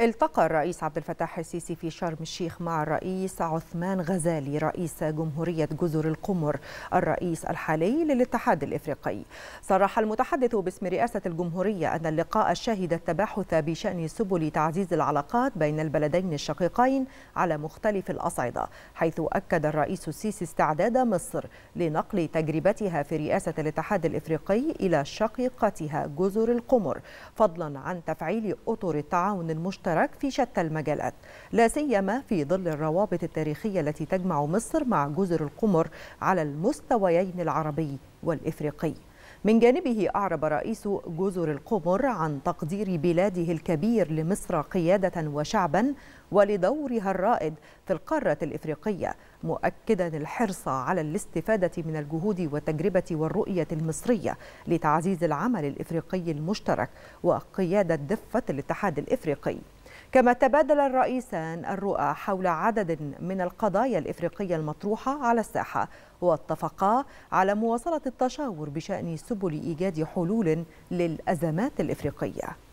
التقى الرئيس عبد الفتاح السيسي في شرم الشيخ مع الرئيس عثمان غزالي رئيس جمهورية جزر القمر الرئيس الحالي للاتحاد الإفريقي صرح المتحدث باسم رئاسة الجمهورية أن اللقاء شهد التباحث بشأن سبل تعزيز العلاقات بين البلدين الشقيقين على مختلف الأصعدة حيث أكد الرئيس السيسي استعداد مصر لنقل تجربتها في رئاسة الاتحاد الإفريقي إلى شقيقتها جزر القمر فضلا عن تفعيل أطر التعاون المشترك مشترك في شتى المجالات لا سيما في ظل الروابط التاريخية التي تجمع مصر مع جزر القمر على المستويين العربي والإفريقي من جانبه أعرب رئيس جزر القمر عن تقدير بلاده الكبير لمصر قيادة وشعبا ولدورها الرائد في القارة الإفريقية مؤكدا الحرص على الاستفادة من الجهود والتجربة والرؤية المصرية لتعزيز العمل الإفريقي المشترك وقيادة دفة الاتحاد الإفريقي كما تبادل الرئيسان الرؤى حول عدد من القضايا الإفريقية المطروحة على الساحة واتفقا على مواصلة التشاور بشأن سبل إيجاد حلول للأزمات الإفريقية